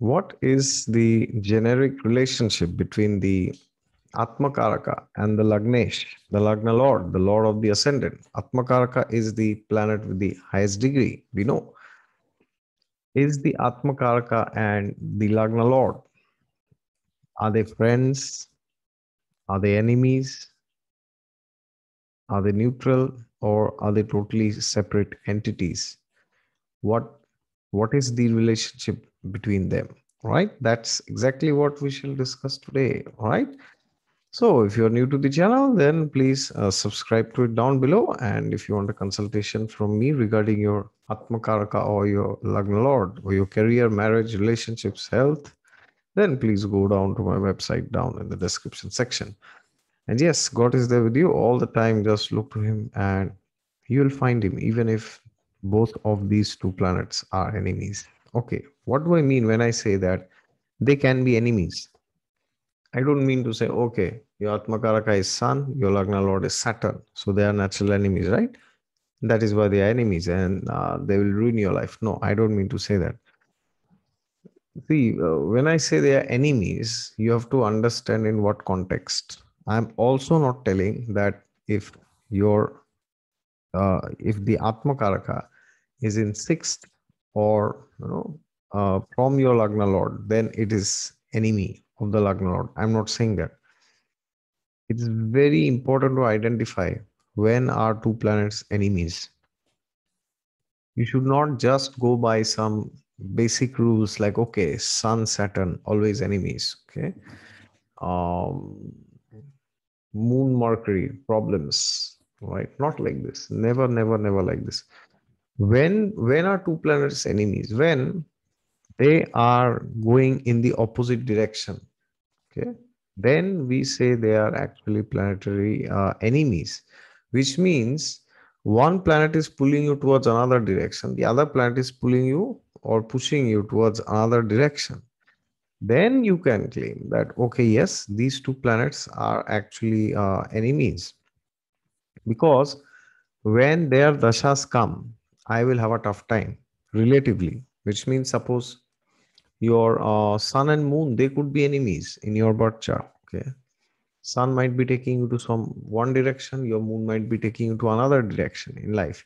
what is the generic relationship between the Atmakaraka and the Lagnesh, the Lagna Lord, the Lord of the Ascendant? Atmakaraka is the planet with the highest degree, we know. Is the Atmakaraka and the Lagna Lord, are they friends? Are they enemies? Are they neutral or are they totally separate entities? What what is the relationship between them right that's exactly what we shall discuss today right so if you're new to the channel then please uh, subscribe to it down below and if you want a consultation from me regarding your atmakaraka or your lagna lord or your career marriage relationships health then please go down to my website down in the description section and yes god is there with you all the time just look to him and you will find him even if both of these two planets are enemies. Okay, what do I mean when I say that they can be enemies? I don't mean to say, okay, your Atmakaraka is Sun, your Lagna Lord is Saturn. So they are natural enemies, right? That is why they are enemies and uh, they will ruin your life. No, I don't mean to say that. See, uh, when I say they are enemies, you have to understand in what context. I'm also not telling that if your uh, if the Atmakaraka is in sixth or you know uh, from your Lagna Lord, then it is enemy of the Lagna Lord. I'm not saying that. It's very important to identify when are two planets enemies. You should not just go by some basic rules like okay, Sun, Saturn, always enemies. Okay. Um, moon mercury problems right? Not like this. Never, never, never like this. When when are two planets enemies? When they are going in the opposite direction, okay? Then we say they are actually planetary uh, enemies, which means one planet is pulling you towards another direction, the other planet is pulling you or pushing you towards another direction then you can claim that okay yes these two planets are actually uh, enemies because when their dashas come i will have a tough time relatively which means suppose your uh, sun and moon they could be enemies in your birth chart okay sun might be taking you to some one direction your moon might be taking you to another direction in life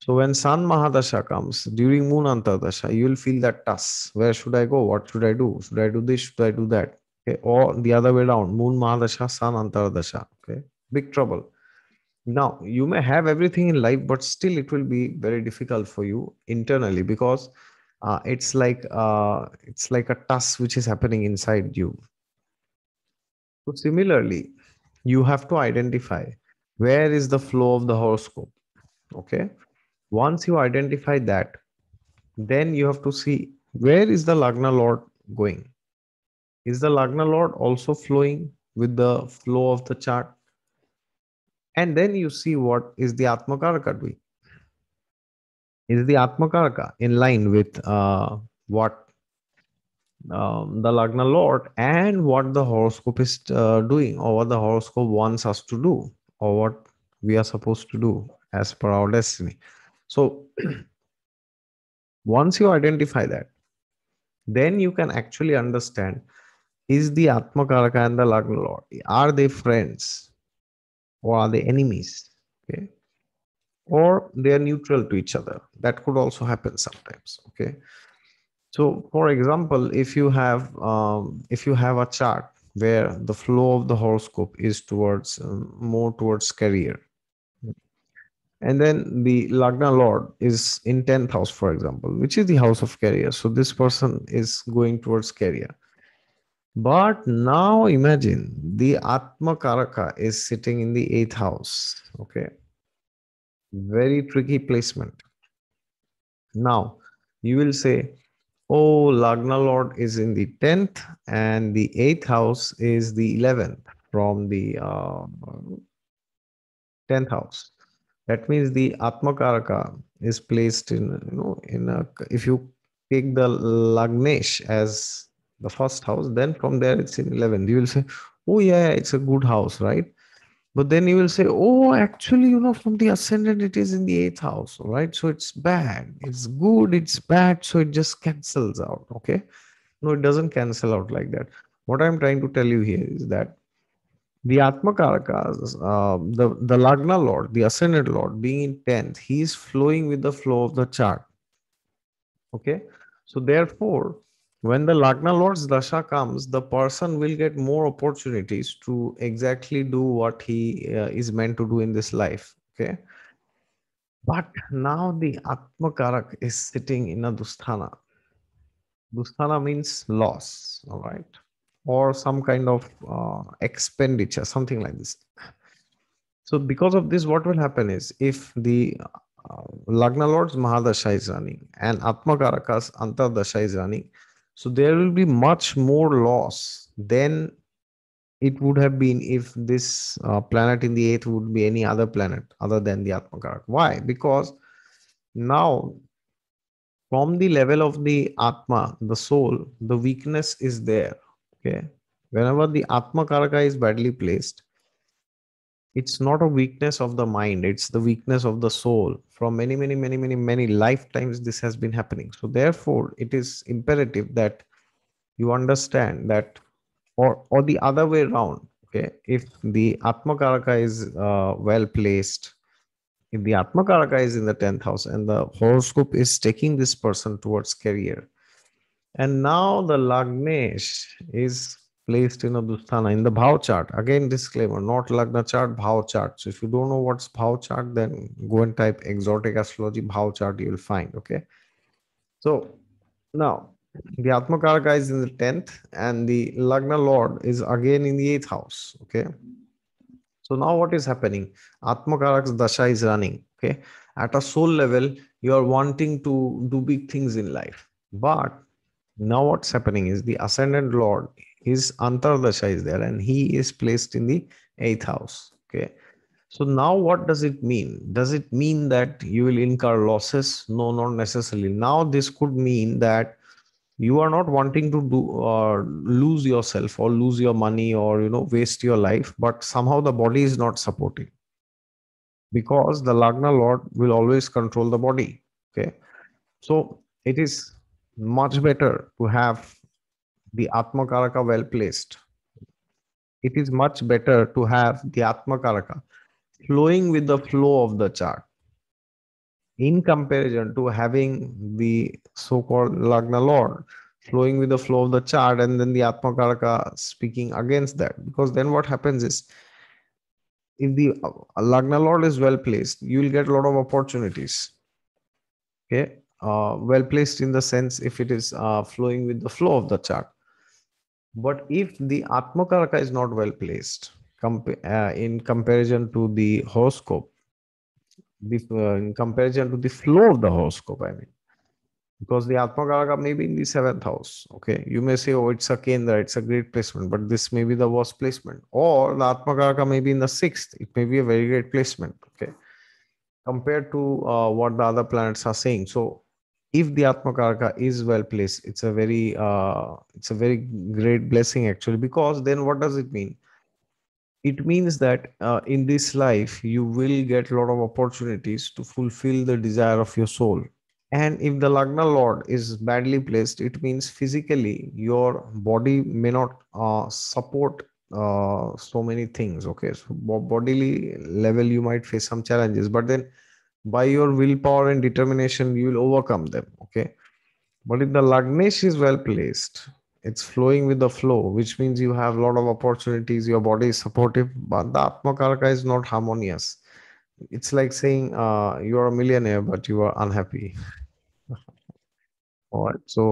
so when sun mahadasha comes during moon antardasha you will feel that tuss where should i go what should i do should i do this should i do that okay or the other way around moon mahadasha sun antardasha okay big trouble now you may have everything in life but still it will be very difficult for you internally because uh, it's like uh, it's like a task which is happening inside you so similarly you have to identify where is the flow of the horoscope okay once you identify that then you have to see where is the lagna lord going is the lagna lord also flowing with the flow of the chart and then you see what is the Atmakaraka doing. Is the Atmakaraka in line with uh, what um, the Lagna Lord and what the horoscope is uh, doing or what the horoscope wants us to do or what we are supposed to do as per our destiny. So once you identify that, then you can actually understand is the Atmakaraka and the Lagna Lord, are they friends? or are they enemies? Okay. Or they are neutral to each other. That could also happen sometimes. Okay. So, for example, if you have um, if you have a chart where the flow of the horoscope is towards um, more towards career, and then the Lagna Lord is in tenth house, for example, which is the house of career. So this person is going towards career. But now imagine the Atma Karaka is sitting in the eighth house. Okay. Very tricky placement. Now you will say, Oh, Lagna Lord is in the 10th, and the 8th house is the 11th from the uh, 10th house. That means the Atmakaraka is placed in, you know, in a, if you take the Lagnesh as the first house then from there it's in 11 you will say oh yeah it's a good house right but then you will say oh actually you know from the ascendant it is in the eighth house right so it's bad it's good it's bad so it just cancels out okay no it doesn't cancel out like that what i'm trying to tell you here is that the Atmakarakas, uh, um, the, the Lagna Lord, the Ascended Lord, being in 10th, he is flowing with the flow of the chart. Okay. So, therefore, when the Lagna Lord's Dasha comes, the person will get more opportunities to exactly do what he uh, is meant to do in this life. Okay. But now the Atmakarak is sitting in a Dusthana. Dusthana means loss, all right, or some kind of uh, expenditure, something like this. So, because of this, what will happen is if the uh, Lagna Lord's Mahadasha is running and atmakaraka's Antardasha is running, so there will be much more loss than it would have been if this uh, planet in the eighth would be any other planet other than the Atmakarak. Why? Because now from the level of the Atma, the soul, the weakness is there. Okay. Whenever the Atma Karaka is badly placed, it's not a weakness of the mind it's the weakness of the soul from many many many many many lifetimes this has been happening so therefore it is imperative that you understand that or or the other way around okay if the atmakaraka is uh, well placed if the atmakaraka is in the 10th house and the horoscope is taking this person towards career and now the lagnesh is placed in Adusthana in the Bhav chart. Again, disclaimer, not Lagna chart, Bhav chart. So if you don't know what's Bhav chart, then go and type exotic astrology Bhav chart, you will find, okay? So now, the Atmakaraka is in the 10th and the Lagna Lord is again in the 8th house, okay? So now what is happening? Atmakaraka's Dasha is running, okay? At a soul level, you are wanting to do big things in life. But now what's happening is the ascendant Lord, his antardasha is there and he is placed in the eighth house okay so now what does it mean does it mean that you will incur losses no not necessarily now this could mean that you are not wanting to do or uh, lose yourself or lose your money or you know waste your life but somehow the body is not supporting because the lagna lord will always control the body okay so it is much better to have the Atmakaraka well placed. It is much better to have the Atmakaraka flowing with the flow of the chart in comparison to having the so-called Lagna Lord flowing with the flow of the chart and then the Atmakaraka speaking against that. Because then what happens is if the Lagna Lord is well placed, you will get a lot of opportunities. Okay. Uh, well placed in the sense if it is uh, flowing with the flow of the chart. But if the Atmakaraka is not well placed comp- uh, in comparison to the horoscope, uh, in comparison to the flow of the horoscope, I mean, because the Atmakaraka may be in the seventh house. Okay, you may say, oh, it's a Kendra, it's a great placement, but this may be the worst placement, or the Atmakaraka may be in the sixth, it may be a very great placement. Okay, compared to uh, what the other planets are saying. So, if the atmakarka is well placed it's a very uh, it's a very great blessing actually because then what does it mean it means that uh, in this life you will get a lot of opportunities to fulfill the desire of your soul and if the lagna lord is badly placed it means physically your body may not uh, support uh, so many things okay so bodily level you might face some challenges but then by your willpower and determination you will overcome them okay but if the lagnesh is well placed it's flowing with the flow which means you have a lot of opportunities your body is supportive but the atmakaraka is not harmonious it's like saying uh, you are a millionaire but you are unhappy all right so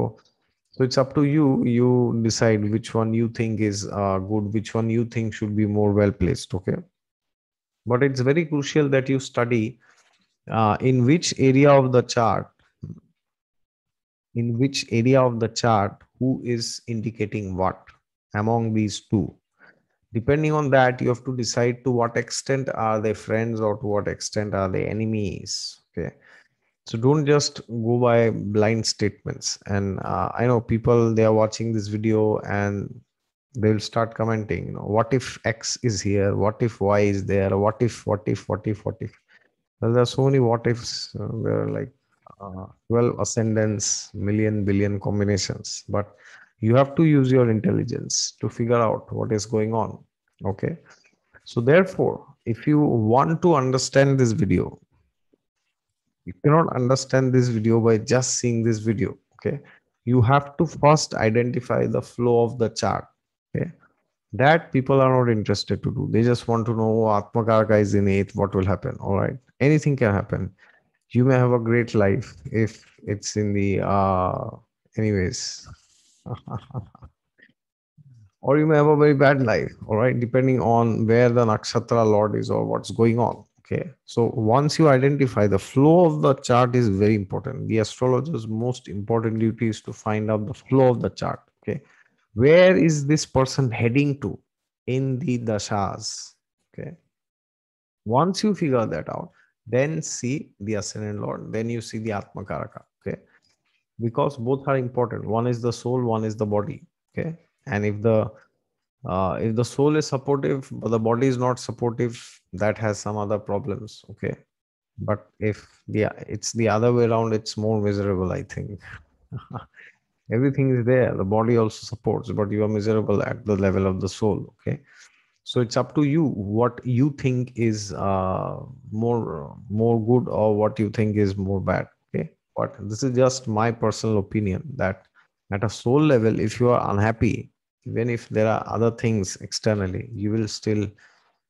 so it's up to you you decide which one you think is uh, good which one you think should be more well placed okay but it's very crucial that you study uh, in which area of the chart in which area of the chart who is indicating what among these two depending on that you have to decide to what extent are they friends or to what extent are they enemies okay so don't just go by blind statements and uh, i know people they are watching this video and they will start commenting you know what if x is here what if y is there what if what if what if what if well, there are so many what ifs. Uh, there are like uh, 12 ascendants, million, billion combinations. But you have to use your intelligence to figure out what is going on. Okay. So, therefore, if you want to understand this video, you cannot understand this video by just seeing this video. Okay. You have to first identify the flow of the chart. Okay that people are not interested to do they just want to know Atmakaraka is in eighth what will happen all right anything can happen you may have a great life if it's in the uh anyways or you may have a very bad life all right depending on where the nakshatra lord is or what's going on okay so once you identify the flow of the chart is very important the astrologer's most important duty is to find out the flow of the chart okay where is this person heading to in the dashas okay once you figure that out then see the ascendant lord then you see the atmakaraka okay because both are important one is the soul one is the body okay and if the uh, if the soul is supportive but the body is not supportive that has some other problems okay but if the it's the other way around it's more miserable i think everything is there the body also supports but you are miserable at the level of the soul okay so it's up to you what you think is uh, more more good or what you think is more bad okay but this is just my personal opinion that at a soul level if you are unhappy even if there are other things externally you will still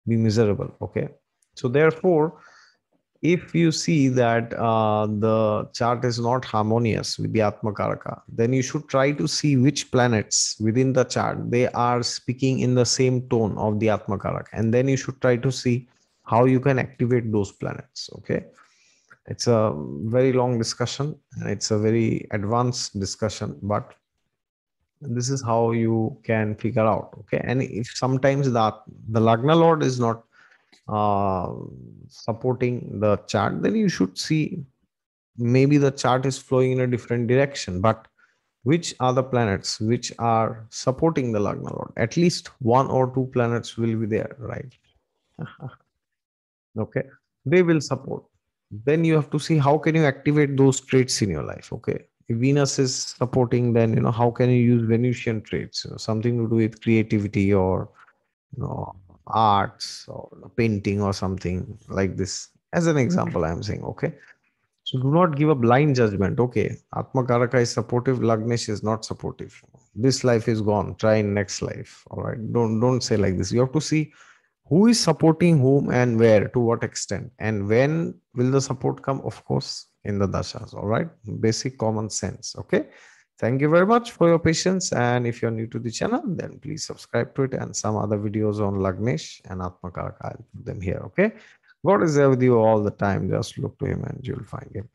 be miserable okay so therefore if you see that uh, the chart is not harmonious with the Atmakaraka, then you should try to see which planets within the chart they are speaking in the same tone of the Atmakaraka, and then you should try to see how you can activate those planets. Okay, it's a very long discussion and it's a very advanced discussion, but this is how you can figure out. Okay, and if sometimes that the Lagna Lord is not uh, supporting the chart, then you should see maybe the chart is flowing in a different direction. But which are the planets which are supporting the Lagna Lord? At least one or two planets will be there, right? okay, they will support. Then you have to see how can you activate those traits in your life. Okay, if Venus is supporting, then you know how can you use Venusian traits, you know, something to do with creativity or you know arts or painting or something like this. As an example, I am saying, okay. So do not give a blind judgment. Okay, Atmakaraka is supportive, Lagnesh is not supportive. This life is gone. Try next life. All right. Don't don't say like this. You have to see who is supporting whom and where to what extent and when will the support come of course in the dashas all right basic common sense okay Thank you very much for your patience. And if you're new to the channel, then please subscribe to it and some other videos on Lagnesh and atmakaraka, I'll put them here. Okay. God is there with you all the time. Just look to him and you'll find him.